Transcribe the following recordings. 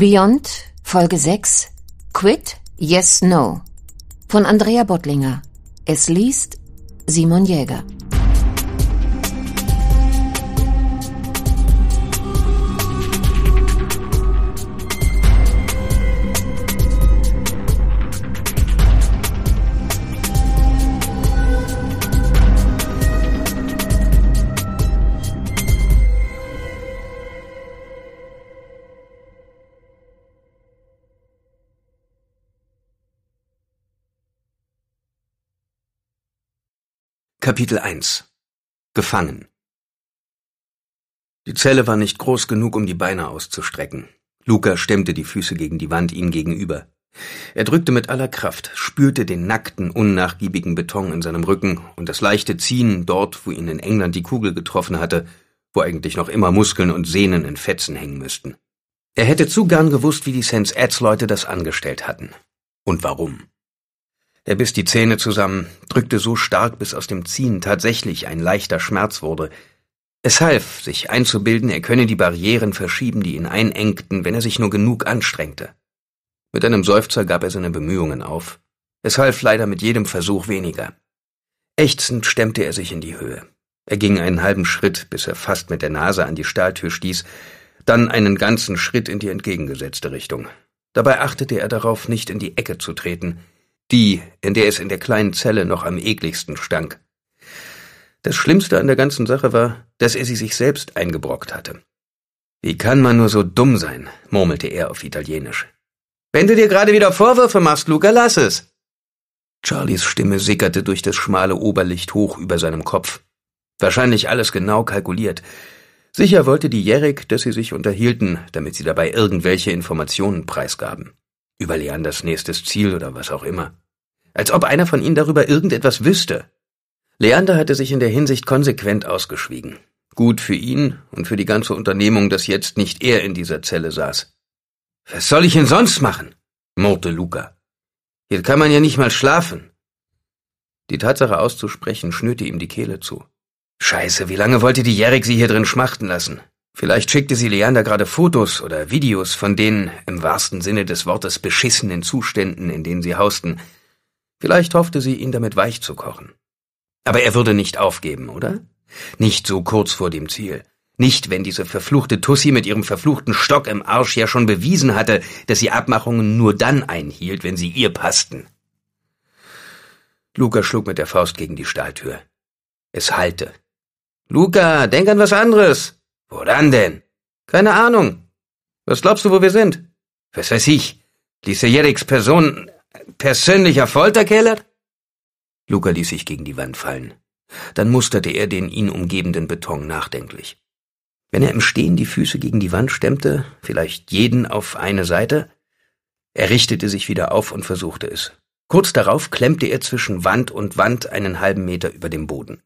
Beyond, Folge 6, Quit, Yes, No. Von Andrea Bottlinger. Es liest Simon Jäger. Kapitel 1 Gefangen Die Zelle war nicht groß genug, um die Beine auszustrecken. Luca stemmte die Füße gegen die Wand ihm gegenüber. Er drückte mit aller Kraft, spürte den nackten, unnachgiebigen Beton in seinem Rücken und das leichte Ziehen dort, wo ihn in England die Kugel getroffen hatte, wo eigentlich noch immer Muskeln und Sehnen in Fetzen hängen müssten. Er hätte zu gern gewusst, wie die Sense Ads Leute das angestellt hatten. Und warum. Er biss die Zähne zusammen, drückte so stark, bis aus dem Ziehen tatsächlich ein leichter Schmerz wurde. Es half, sich einzubilden, er könne die Barrieren verschieben, die ihn einengten, wenn er sich nur genug anstrengte. Mit einem Seufzer gab er seine Bemühungen auf. Es half leider mit jedem Versuch weniger. Ächzend stemmte er sich in die Höhe. Er ging einen halben Schritt, bis er fast mit der Nase an die Stahltür stieß, dann einen ganzen Schritt in die entgegengesetzte Richtung. Dabei achtete er darauf, nicht in die Ecke zu treten, die, in der es in der kleinen Zelle noch am ekligsten stank. Das Schlimmste an der ganzen Sache war, dass er sie sich selbst eingebrockt hatte. Wie kann man nur so dumm sein, murmelte er auf Italienisch. Wenn du dir gerade wieder Vorwürfe machst, Luca, lass es. Charlies Stimme sickerte durch das schmale Oberlicht hoch über seinem Kopf. Wahrscheinlich alles genau kalkuliert. Sicher wollte die Jerik, dass sie sich unterhielten, damit sie dabei irgendwelche Informationen preisgaben über Leanders nächstes Ziel oder was auch immer. Als ob einer von ihnen darüber irgendetwas wüsste. Leander hatte sich in der Hinsicht konsequent ausgeschwiegen. Gut für ihn und für die ganze Unternehmung, dass jetzt nicht er in dieser Zelle saß. Was soll ich denn sonst machen? murrte Luca. Hier kann man ja nicht mal schlafen. Die Tatsache auszusprechen schnürte ihm die Kehle zu. Scheiße, wie lange wollte die Jerrig sie hier drin schmachten lassen? Vielleicht schickte sie Leander gerade Fotos oder Videos von den, im wahrsten Sinne des Wortes, beschissenen Zuständen, in denen sie hausten. Vielleicht hoffte sie, ihn damit weich zu kochen. Aber er würde nicht aufgeben, oder? Nicht so kurz vor dem Ziel. Nicht, wenn diese verfluchte Tussi mit ihrem verfluchten Stock im Arsch ja schon bewiesen hatte, dass sie Abmachungen nur dann einhielt, wenn sie ihr passten. Luca schlug mit der Faust gegen die Stahltür. Es hallte. Luca, denk an was anderes! Woran denn? Keine Ahnung. Was glaubst du, wo wir sind? Was weiß ich? Ließ Jeriks Person persönlicher Folterkeller? Luca ließ sich gegen die Wand fallen. Dann musterte er den ihn umgebenden Beton nachdenklich. Wenn er im Stehen die Füße gegen die Wand stemmte, vielleicht jeden auf eine Seite, er richtete sich wieder auf und versuchte es. Kurz darauf klemmte er zwischen Wand und Wand einen halben Meter über dem Boden.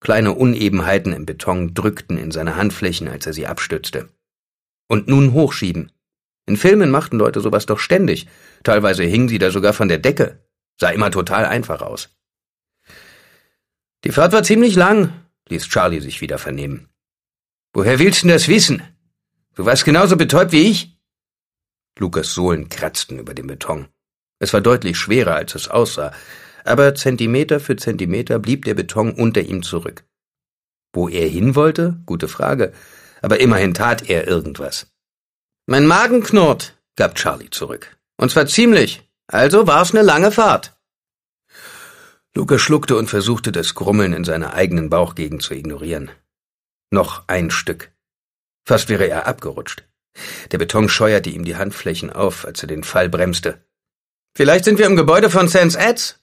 Kleine Unebenheiten im Beton drückten in seine Handflächen, als er sie abstützte. Und nun hochschieben. In Filmen machten Leute sowas doch ständig. Teilweise hingen sie da sogar von der Decke. Sah immer total einfach aus. Die Fahrt war ziemlich lang, ließ Charlie sich wieder vernehmen. Woher willst du das wissen? Du warst genauso betäubt wie ich? Lukas Sohlen kratzten über den Beton. Es war deutlich schwerer, als es aussah, aber Zentimeter für Zentimeter blieb der Beton unter ihm zurück. Wo er hin wollte? Gute Frage. Aber immerhin tat er irgendwas. Mein Magen knurrt, gab Charlie zurück. Und zwar ziemlich. Also war's ne lange Fahrt. Luca schluckte und versuchte das Grummeln in seiner eigenen Bauchgegend zu ignorieren. Noch ein Stück. Fast wäre er abgerutscht. Der Beton scheuerte ihm die Handflächen auf, als er den Fall bremste. Vielleicht sind wir im Gebäude von Sans Eds,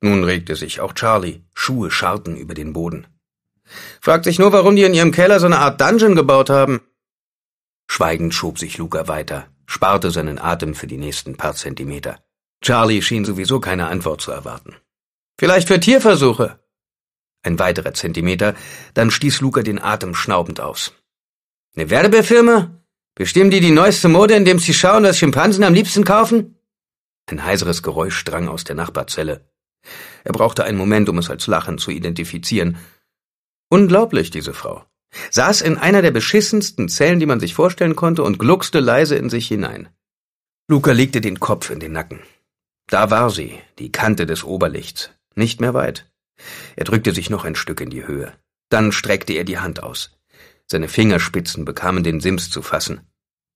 nun regte sich auch Charlie, Schuhe scharten über den Boden. Fragt sich nur, warum die in ihrem Keller so eine Art Dungeon gebaut haben. Schweigend schob sich Luca weiter, sparte seinen Atem für die nächsten paar Zentimeter. Charlie schien sowieso keine Antwort zu erwarten. Vielleicht für Tierversuche. Ein weiterer Zentimeter, dann stieß Luca den Atem schnaubend aus. Eine Werbefirma? Bestimmen die die neueste Mode, indem sie schauen, dass Schimpansen am liebsten kaufen? Ein heiseres Geräusch drang aus der Nachbarzelle. Er brauchte einen Moment, um es als Lachen zu identifizieren. Unglaublich, diese Frau. Saß in einer der beschissensten Zellen, die man sich vorstellen konnte, und gluckste leise in sich hinein. Luca legte den Kopf in den Nacken. Da war sie, die Kante des Oberlichts, nicht mehr weit. Er drückte sich noch ein Stück in die Höhe. Dann streckte er die Hand aus. Seine Fingerspitzen bekamen den Sims zu fassen.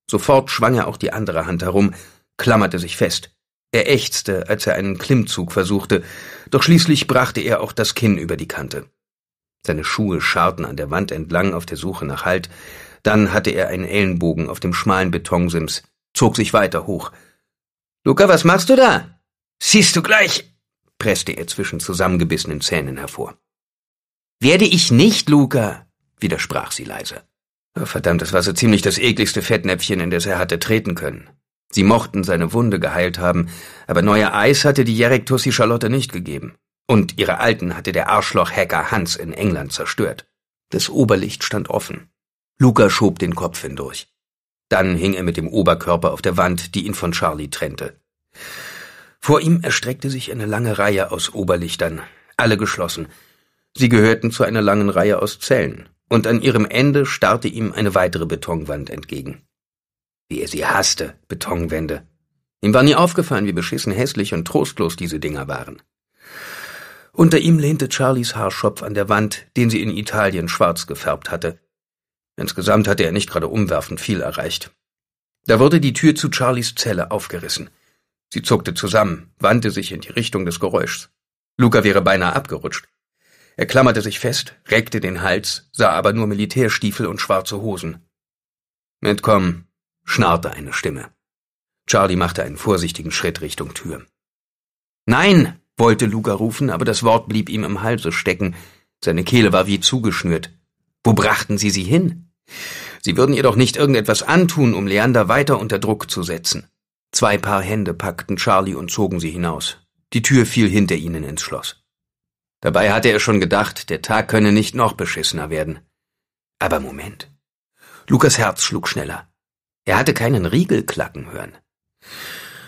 Sofort schwang er auch die andere Hand herum, klammerte sich fest. Er ächzte, als er einen Klimmzug versuchte, doch schließlich brachte er auch das Kinn über die Kante. Seine Schuhe scharten an der Wand entlang auf der Suche nach Halt, dann hatte er einen Ellenbogen auf dem schmalen Betonsims, zog sich weiter hoch. Luca, was machst du da? Siehst du gleich, presste er zwischen zusammengebissenen Zähnen hervor. Werde ich nicht, Luca, widersprach sie leise. Oh, verdammt, das war so ziemlich das ekligste Fettnäpfchen, in das er hatte treten können. Sie mochten seine Wunde geheilt haben, aber neue Eis hatte die Jerektussi Charlotte nicht gegeben. Und ihre alten hatte der Arschloch-Hacker Hans in England zerstört. Das Oberlicht stand offen. Luca schob den Kopf hindurch. Dann hing er mit dem Oberkörper auf der Wand, die ihn von Charlie trennte. Vor ihm erstreckte sich eine lange Reihe aus Oberlichtern, alle geschlossen. Sie gehörten zu einer langen Reihe aus Zellen, und an ihrem Ende starrte ihm eine weitere Betonwand entgegen wie er sie hasste, Betonwände. Ihm war nie aufgefallen, wie beschissen hässlich und trostlos diese Dinger waren. Unter ihm lehnte Charlies Haarschopf an der Wand, den sie in Italien schwarz gefärbt hatte. Insgesamt hatte er nicht gerade umwerfend viel erreicht. Da wurde die Tür zu Charlies Zelle aufgerissen. Sie zuckte zusammen, wandte sich in die Richtung des Geräuschs. Luca wäre beinahe abgerutscht. Er klammerte sich fest, reckte den Hals, sah aber nur Militärstiefel und schwarze Hosen. Mitkommen, schnarrte eine Stimme. Charlie machte einen vorsichtigen Schritt Richtung Tür. Nein, wollte Luca rufen, aber das Wort blieb ihm im Halse stecken. Seine Kehle war wie zugeschnürt. Wo brachten sie sie hin? Sie würden ihr doch nicht irgendetwas antun, um Leander weiter unter Druck zu setzen. Zwei Paar Hände packten Charlie und zogen sie hinaus. Die Tür fiel hinter ihnen ins Schloss. Dabei hatte er schon gedacht, der Tag könne nicht noch beschissener werden. Aber Moment. Lukas Herz schlug schneller. Er hatte keinen Riegel klacken hören.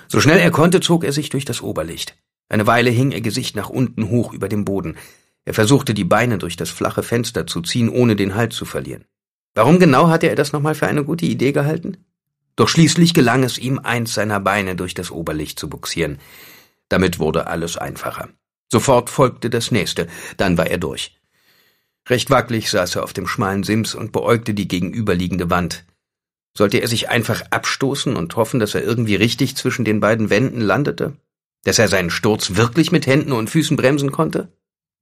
So schnell er konnte, zog er sich durch das Oberlicht. Eine Weile hing ihr Gesicht nach unten hoch über dem Boden. Er versuchte, die Beine durch das flache Fenster zu ziehen, ohne den Halt zu verlieren. Warum genau hatte er das nochmal für eine gute Idee gehalten? Doch schließlich gelang es ihm, eins seiner Beine durch das Oberlicht zu buxieren. Damit wurde alles einfacher. Sofort folgte das nächste, dann war er durch. Recht wackelig saß er auf dem schmalen Sims und beäugte die gegenüberliegende Wand. Sollte er sich einfach abstoßen und hoffen, dass er irgendwie richtig zwischen den beiden Wänden landete? Dass er seinen Sturz wirklich mit Händen und Füßen bremsen konnte?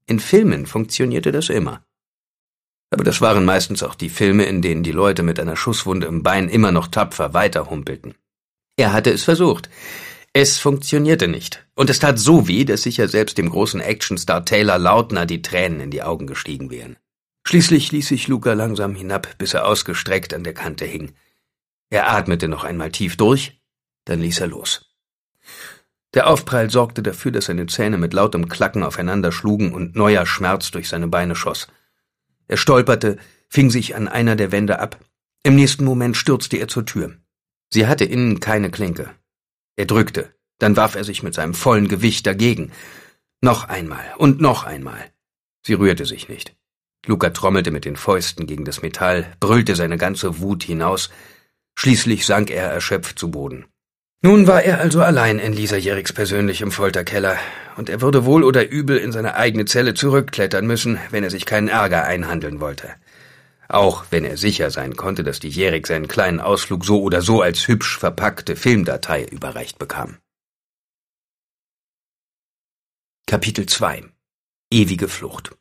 In Filmen funktionierte das immer. Aber das waren meistens auch die Filme, in denen die Leute mit einer Schusswunde im Bein immer noch tapfer weiterhumpelten. Er hatte es versucht. Es funktionierte nicht. Und es tat so weh, dass sicher selbst dem großen Actionstar Taylor Lautner die Tränen in die Augen gestiegen wären. Schließlich ließ sich Luca langsam hinab, bis er ausgestreckt an der Kante hing. Er atmete noch einmal tief durch, dann ließ er los. Der Aufprall sorgte dafür, dass seine Zähne mit lautem Klacken aufeinander schlugen und neuer Schmerz durch seine Beine schoss. Er stolperte, fing sich an einer der Wände ab. Im nächsten Moment stürzte er zur Tür. Sie hatte innen keine Klinke. Er drückte, dann warf er sich mit seinem vollen Gewicht dagegen. Noch einmal und noch einmal. Sie rührte sich nicht. Luca trommelte mit den Fäusten gegen das Metall, brüllte seine ganze Wut hinaus, Schließlich sank er erschöpft zu Boden. Nun war er also allein in Lisa Jerichs persönlichem Folterkeller, und er würde wohl oder übel in seine eigene Zelle zurückklettern müssen, wenn er sich keinen Ärger einhandeln wollte. Auch wenn er sicher sein konnte, dass die Jerich seinen kleinen Ausflug so oder so als hübsch verpackte Filmdatei überreicht bekam. Kapitel 2 Ewige Flucht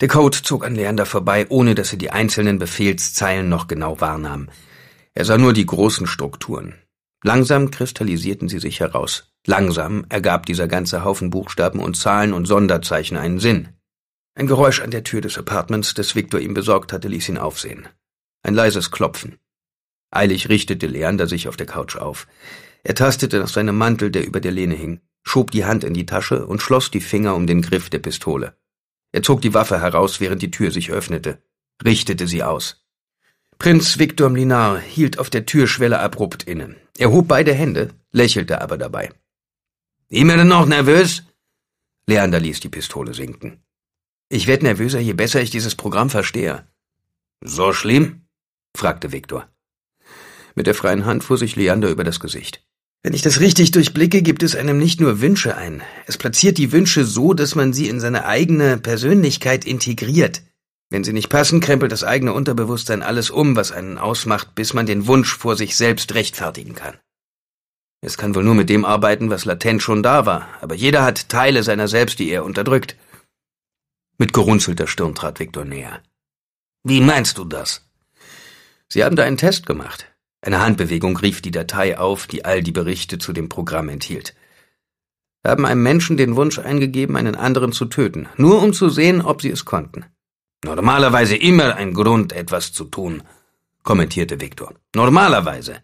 der Code zog an Leander vorbei, ohne dass er die einzelnen Befehlszeilen noch genau wahrnahm. Er sah nur die großen Strukturen. Langsam kristallisierten sie sich heraus. Langsam ergab dieser ganze Haufen Buchstaben und Zahlen und Sonderzeichen einen Sinn. Ein Geräusch an der Tür des Apartments, das Viktor ihm besorgt hatte, ließ ihn aufsehen. Ein leises Klopfen. Eilig richtete Leander sich auf der Couch auf. Er tastete nach seinem Mantel, der über der Lehne hing, schob die Hand in die Tasche und schloss die Finger um den Griff der Pistole. Er zog die Waffe heraus, während die Tür sich öffnete, richtete sie aus. Prinz Viktor Mlinar hielt auf der Türschwelle abrupt inne. Er hob beide Hände, lächelte aber dabei. Immer denn noch nervös? Leander ließ die Pistole sinken. Ich werd nervöser, je besser ich dieses Programm verstehe. So schlimm? fragte Viktor. Mit der freien Hand fuhr sich Leander über das Gesicht. Wenn ich das richtig durchblicke, gibt es einem nicht nur Wünsche ein. Es platziert die Wünsche so, dass man sie in seine eigene Persönlichkeit integriert. Wenn sie nicht passen, krempelt das eigene Unterbewusstsein alles um, was einen ausmacht, bis man den Wunsch vor sich selbst rechtfertigen kann. Es kann wohl nur mit dem arbeiten, was latent schon da war, aber jeder hat Teile seiner selbst, die er unterdrückt. Mit gerunzelter Stirn trat Viktor näher. Wie meinst du das? Sie haben da einen Test gemacht. Eine Handbewegung rief die Datei auf, die all die Berichte zu dem Programm enthielt. Haben einem Menschen den Wunsch eingegeben, einen anderen zu töten, nur um zu sehen, ob sie es konnten. Normalerweise immer ein Grund, etwas zu tun, kommentierte Viktor. Normalerweise.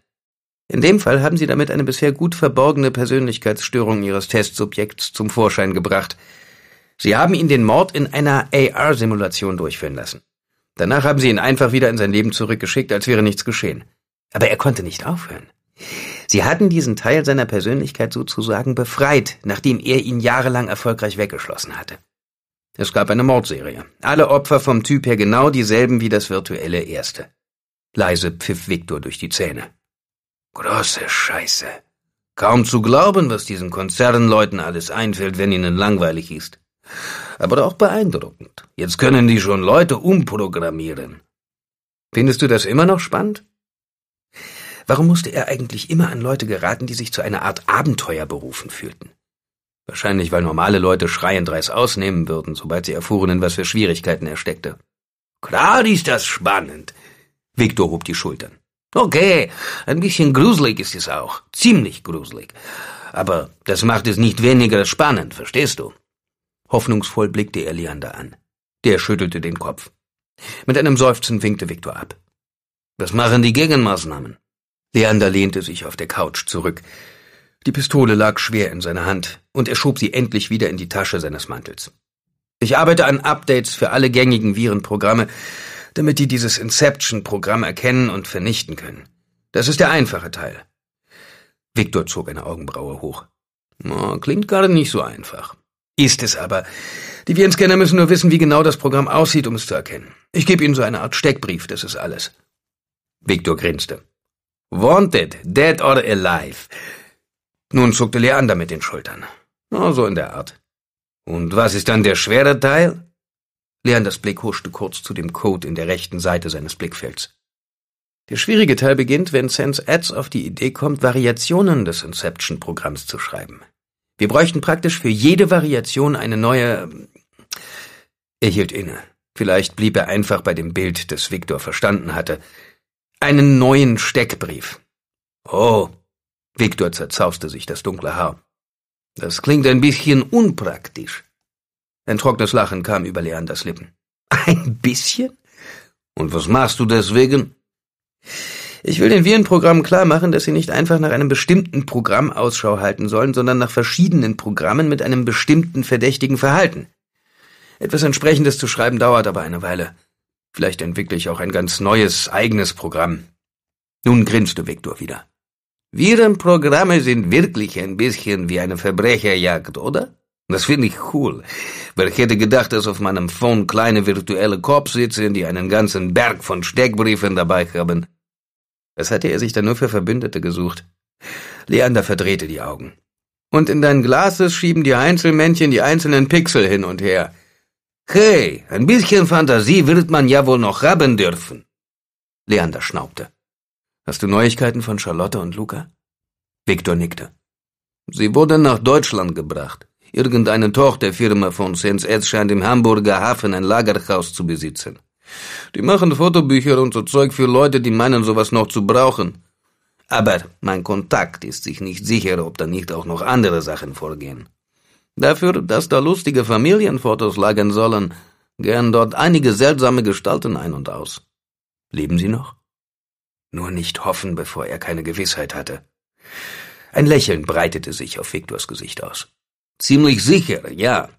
In dem Fall haben sie damit eine bisher gut verborgene Persönlichkeitsstörung ihres Testsubjekts zum Vorschein gebracht. Sie haben ihn den Mord in einer AR-Simulation durchführen lassen. Danach haben sie ihn einfach wieder in sein Leben zurückgeschickt, als wäre nichts geschehen. Aber er konnte nicht aufhören. Sie hatten diesen Teil seiner Persönlichkeit sozusagen befreit, nachdem er ihn jahrelang erfolgreich weggeschlossen hatte. Es gab eine Mordserie. Alle Opfer vom Typ her genau dieselben wie das virtuelle erste. Leise pfiff Viktor durch die Zähne. Große Scheiße. Kaum zu glauben, was diesen Konzernleuten alles einfällt, wenn ihnen langweilig ist. Aber auch beeindruckend. Jetzt können die schon Leute umprogrammieren. Findest du das immer noch spannend? Warum musste er eigentlich immer an Leute geraten, die sich zu einer Art Abenteuer berufen fühlten? Wahrscheinlich, weil normale Leute schreiend reiß ausnehmen würden, sobald sie erfuhren, in was für Schwierigkeiten er steckte. Klar ist das spannend. Victor hob die Schultern. Okay, ein bisschen gruselig ist es auch. Ziemlich gruselig. Aber das macht es nicht weniger spannend, verstehst du? Hoffnungsvoll blickte er Leander an. Der schüttelte den Kopf. Mit einem Seufzen winkte Victor ab. Was machen die Gegenmaßnahmen? Leander lehnte sich auf der Couch zurück. Die Pistole lag schwer in seiner Hand, und er schob sie endlich wieder in die Tasche seines Mantels. Ich arbeite an Updates für alle gängigen Virenprogramme, damit die dieses Inception-Programm erkennen und vernichten können. Das ist der einfache Teil. Victor zog eine Augenbraue hoch. Oh, klingt gerade nicht so einfach. Ist es aber. Die Virenscanner müssen nur wissen, wie genau das Programm aussieht, um es zu erkennen. Ich gebe Ihnen so eine Art Steckbrief, das ist alles. Victor grinste. Wanted, dead or alive. Nun zuckte Leander mit den Schultern. Oh, so in der Art. Und was ist dann der schwere Teil? Leanders Blick huschte kurz zu dem Code in der rechten Seite seines Blickfelds. Der schwierige Teil beginnt, wenn Sense Ads auf die Idee kommt, Variationen des Inception-Programms zu schreiben. Wir bräuchten praktisch für jede Variation eine neue. Er hielt inne. Vielleicht blieb er einfach bei dem Bild, das Viktor verstanden hatte, einen neuen Steckbrief. Oh, Viktor zerzauste sich das dunkle Haar. Das klingt ein bisschen unpraktisch. Ein trockenes Lachen kam über Leanders Lippen. Ein bisschen? Und was machst du deswegen? Ich will den Virenprogrammen klar machen, dass sie nicht einfach nach einem bestimmten Programm Ausschau halten sollen, sondern nach verschiedenen Programmen mit einem bestimmten verdächtigen Verhalten. Etwas entsprechendes zu schreiben dauert aber eine Weile. Vielleicht entwickle ich auch ein ganz neues, eigenes Programm. Nun grinste Viktor wieder. Virenprogramme sind wirklich ein bisschen wie eine Verbrecherjagd, oder? Das finde ich cool. Weil ich hätte gedacht, dass auf meinem Phone kleine virtuelle Korps sitzen, die einen ganzen Berg von Steckbriefen dabei haben? Das hatte er sich dann nur für Verbündete gesucht. Leander verdrehte die Augen. Und in dein Glases schieben die Einzelmännchen die einzelnen Pixel hin und her. Hey, ein bisschen Fantasie wird man ja wohl noch haben dürfen. Leander schnaubte. Hast du Neuigkeiten von Charlotte und Luca? Victor nickte. Sie wurden nach Deutschland gebracht. Irgendeine Tochterfirma von Sens Ed scheint im Hamburger Hafen ein Lagerhaus zu besitzen. Die machen Fotobücher und so Zeug für Leute, die meinen, sowas noch zu brauchen. Aber mein Kontakt ist sich nicht sicher, ob da nicht auch noch andere Sachen vorgehen. Dafür, dass da lustige Familienfotos lagern sollen, gern dort einige seltsame Gestalten ein und aus. Leben sie noch? Nur nicht hoffen, bevor er keine Gewissheit hatte. Ein Lächeln breitete sich auf Viktors Gesicht aus. Ziemlich sicher, ja.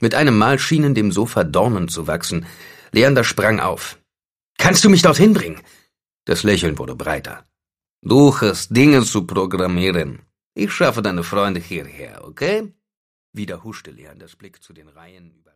Mit einem Mal schienen dem Sofa Dornen zu wachsen. Leander sprang auf. Kannst du mich dorthin bringen? Das Lächeln wurde breiter. Du hast Dinge zu programmieren. Ich schaffe deine Freunde hierher, okay? Wieder huschte Leanders Blick zu den Reihen über